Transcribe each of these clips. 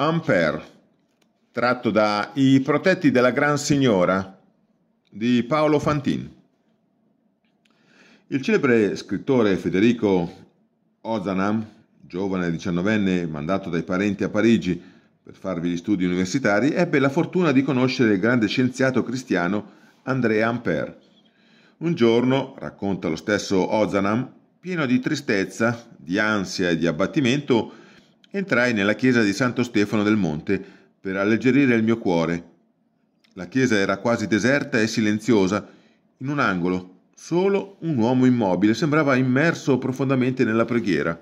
Ampère, tratto da I protetti della Gran Signora di Paolo Fantin. Il celebre scrittore Federico Ozanam, giovane diciannovenne mandato dai parenti a Parigi per farvi gli studi universitari, ebbe la fortuna di conoscere il grande scienziato cristiano André Ampère. Un giorno, racconta lo stesso Ozanam, pieno di tristezza, di ansia e di abbattimento, Entrai nella chiesa di Santo Stefano del Monte per alleggerire il mio cuore. La chiesa era quasi deserta e silenziosa, in un angolo. Solo un uomo immobile sembrava immerso profondamente nella preghiera.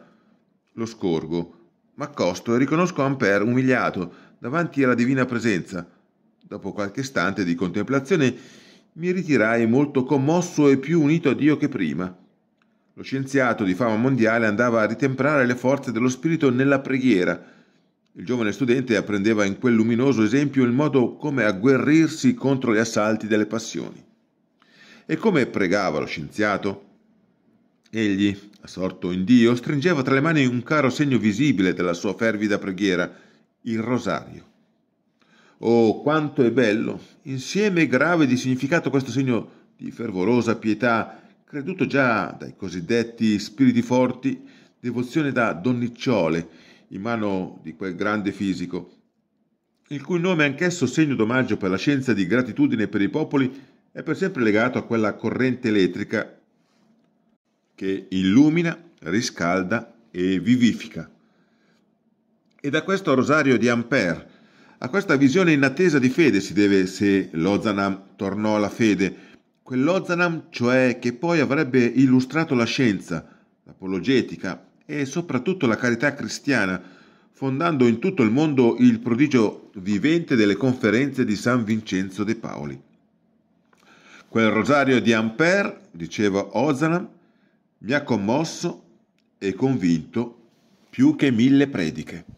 Lo scorgo, m'accosto e riconosco Ampère umiliato davanti alla divina presenza. Dopo qualche istante di contemplazione mi ritirai molto commosso e più unito a Dio che prima. Lo scienziato di fama mondiale andava a ritemprare le forze dello spirito nella preghiera. Il giovane studente apprendeva in quel luminoso esempio il modo come agguerrirsi contro gli assalti delle passioni. E come pregava lo scienziato? Egli, assorto in Dio, stringeva tra le mani un caro segno visibile della sua fervida preghiera, il rosario. Oh, quanto è bello, insieme grave di significato questo segno di fervorosa pietà creduto già dai cosiddetti spiriti forti, devozione da donnicciole in mano di quel grande fisico, il cui nome anch'esso segno d'omaggio per la scienza di gratitudine per i popoli è per sempre legato a quella corrente elettrica che illumina, riscalda e vivifica. E da questo rosario di Ampère, a questa visione inattesa di fede si deve se Lozanam tornò alla fede, Quell'Ozanam, cioè, che poi avrebbe illustrato la scienza, l'apologetica e soprattutto la carità cristiana, fondando in tutto il mondo il prodigio vivente delle conferenze di San Vincenzo de Paoli. Quel rosario di Ampère, diceva Ozanam, mi ha commosso e convinto più che mille prediche.